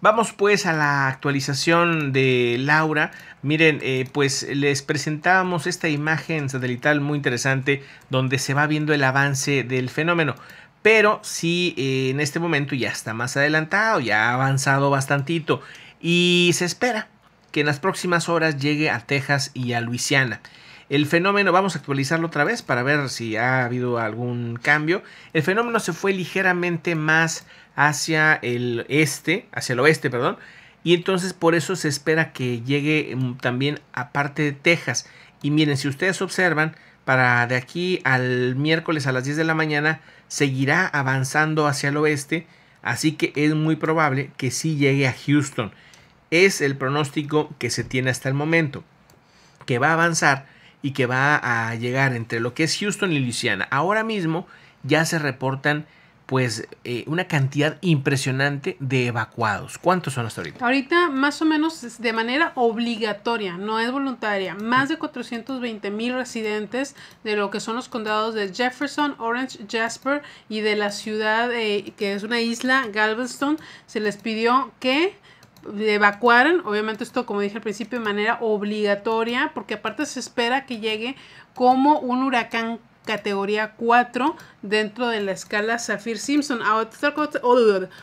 Vamos pues a la actualización de Laura. Miren, eh, pues les presentábamos esta imagen satelital muy interesante donde se va viendo el avance del fenómeno. Pero sí, eh, en este momento ya está más adelantado, ya ha avanzado bastantito. Y se espera que en las próximas horas llegue a Texas y a Luisiana. El fenómeno, vamos a actualizarlo otra vez para ver si ha habido algún cambio. El fenómeno se fue ligeramente más hacia el este, hacia el oeste, perdón. Y entonces por eso se espera que llegue mm, también a parte de Texas. Y miren, si ustedes observan, para de aquí al miércoles a las 10 de la mañana seguirá avanzando hacia el oeste, así que es muy probable que sí llegue a Houston. Es el pronóstico que se tiene hasta el momento, que va a avanzar y que va a llegar entre lo que es Houston y Louisiana. Ahora mismo ya se reportan pues eh, una cantidad impresionante de evacuados. ¿Cuántos son hasta ahorita? Ahorita más o menos de manera obligatoria, no es voluntaria, más de 420 mil residentes de lo que son los condados de Jefferson, Orange, Jasper y de la ciudad eh, que es una isla, Galveston, se les pidió que evacuaran, obviamente esto como dije al principio de manera obligatoria, porque aparte se espera que llegue como un huracán categoría 4 dentro de la escala Zafir Simpson. Ah, otra, cosa, oh,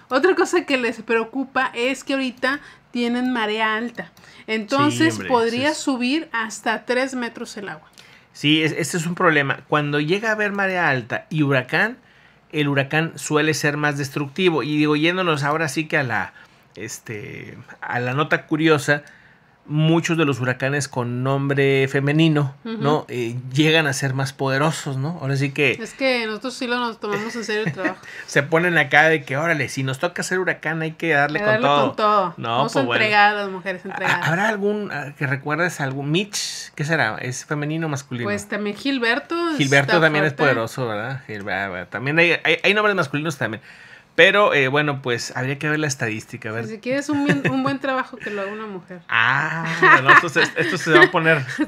otra cosa que les preocupa es que ahorita tienen marea alta, entonces podría subir hasta 3 metros el agua. Sí, este es un problema. Cuando llega a haber marea alta y huracán, el huracán suele ser más destructivo. Y digo, yéndonos ahora sí que a la, este, a la nota curiosa, muchos de los huracanes con nombre femenino, ¿no? Eh, llegan a ser más poderosos, ¿no? Ahora sí que... Es que nosotros sí lo nos tomamos en serio el trabajo. se ponen acá de que, órale, si nos toca hacer huracán hay que darle, con, todo. con todo. No, pues son mujeres entregadas. ¿Habrá algún, ah, que recuerdes algún, Mitch, qué será? ¿Es femenino o masculino? Pues también Gilberto. Gilberto también es poderoso, ¿verdad? Ah, también hay nombres masculinos también. Pero eh, bueno, pues habría que ver la estadística. ver Si quieres un, buen trabajo que lo haga una mujer. Ah, entonces esto, esto, se, va a poner. se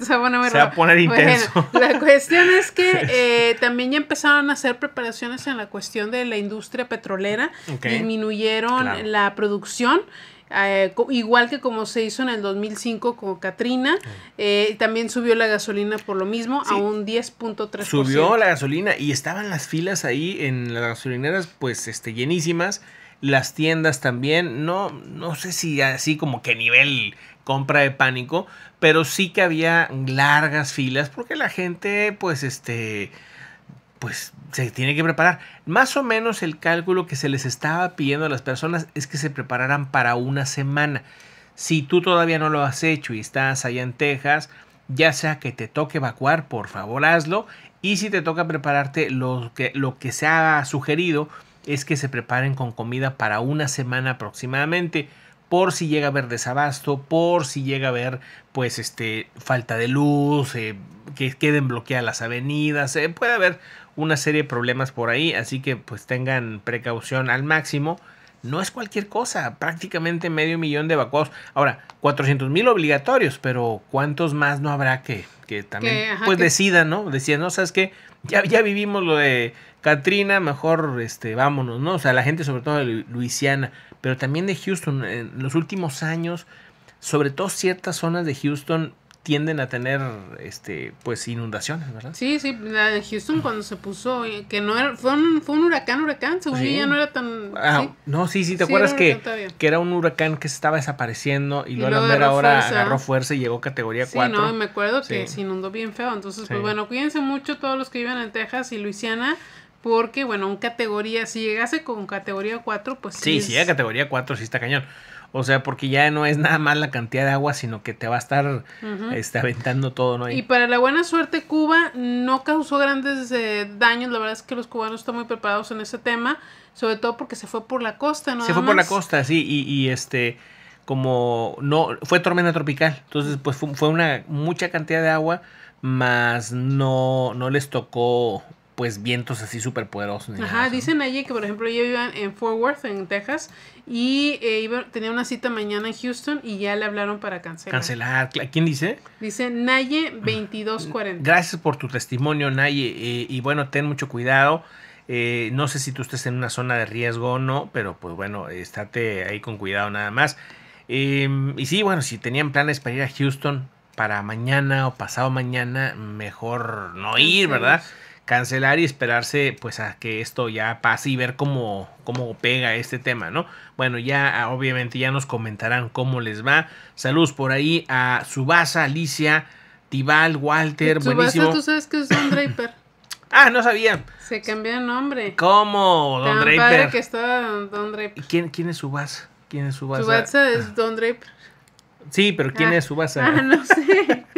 intenso. la cuestión es que eh, también ya empezaron a hacer preparaciones en la cuestión de la industria petrolera. Disminuyeron la producción. Eh, igual que como se hizo en el 2005 con Katrina, ah. eh, también subió la gasolina por lo mismo a un 10.3%. Subió la gasolina y estaban las filas ahí en las gasolineras pues este, llenísimas, las tiendas también, no, no sé si así como que nivel compra de pánico, pero sí que había largas filas porque la gente pues este pues se tiene que preparar. Más o menos el cálculo que se les estaba pidiendo a las personas es que se prepararan para una semana. Si tú todavía no lo has hecho y estás allá en Texas, ya sea que te toque evacuar, por favor hazlo. Y si te toca prepararte, lo que, lo que se ha sugerido es que se preparen con comida para una semana aproximadamente por si llega a haber desabasto, por si llega a haber pues este falta de luz, eh, que queden bloqueadas las avenidas, eh, puede haber una serie de problemas por ahí, así que pues tengan precaución al máximo. No es cualquier cosa, prácticamente medio millón de evacuados. Ahora, 400 mil obligatorios, pero ¿cuántos más no habrá que, que también pues decida, ¿no? Decía, no, sabes qué, ya, ya vivimos lo de Katrina, mejor este, vámonos, ¿no? O sea, la gente sobre todo de Luisiana, pero también de Houston, en los últimos años, sobre todo ciertas zonas de Houston tienden a tener este pues inundaciones, ¿verdad? Sí, sí, la de Houston cuando se puso, eh, que no era, fue un, fue un huracán, huracán, según sí. ya no era tan... Ah, no, sí, sí, ¿te acuerdas que, que, era un huracán que estaba desapareciendo y, luego a la agarró fuerza y llegó categoría 4? Sí, no, me acuerdo que se inundó bien feo, entonces pues bueno, cuídense mucho todos los que viven en Texas y Luisiana. Porque, bueno, un categoría, si llegase con categoría 4, pues sí. Sí, a categoría 4, sí está cañón. O sea, porque ya no es nada más la cantidad de agua, sino que te va a estar este, aventando todo, ¿no? Y para la buena suerte, Cuba no causó grandes eh, daños. La verdad es que los cubanos están muy preparados en ese tema, sobre todo porque se fue por la costa, ¿no? Se fue por la costa, sí, y, este como no fue tormenta tropical entonces pues fue, fue, una mucha cantidad de agua más no no les tocó pues vientos así súper poderosos. Ajá, dicen allí que por ejemplo yo vivía en Fort Worth, en Texas, y eh, tenía una cita mañana en Houston y ya le hablaron para cancelar. Cancelar, ¿quién dice? Dice Naye 2240. Gracias por tu testimonio, Naye, eh, y bueno, ten mucho cuidado. Eh, no sé si tú estés en una zona de riesgo o no, pero pues bueno, estate ahí con cuidado nada más. Em, y sí, bueno, si tenían planes para ir a Houston para mañana o pasado mañana, mejor no ir, ¿verdad? cancelar y esperarse pues a que esto ya pase y ver cómo, cómo pega este tema, ¿no? Bueno, ya ah, obviamente ya nos comentarán cómo les va. Saludos por ahí a Subasa, Alicia, Tibal, Walter, Subasa, buenísimo. tú sabes que es Don Draper. ah, no sabía. Se cambió de nombre. ¿Cómo? Don que está Don Draper. ¿Quién, quién es Subasa? ¿Quién es Subasa? Subasa es Don Draper. Sí, pero ¿quién ah. es su Ah, no sé.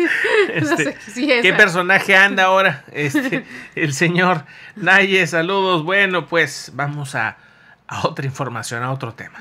Este, ¿Qué personaje anda ahora? Este, el señor Naye, saludos. Bueno, pues vamos a, a otra información, a otro tema.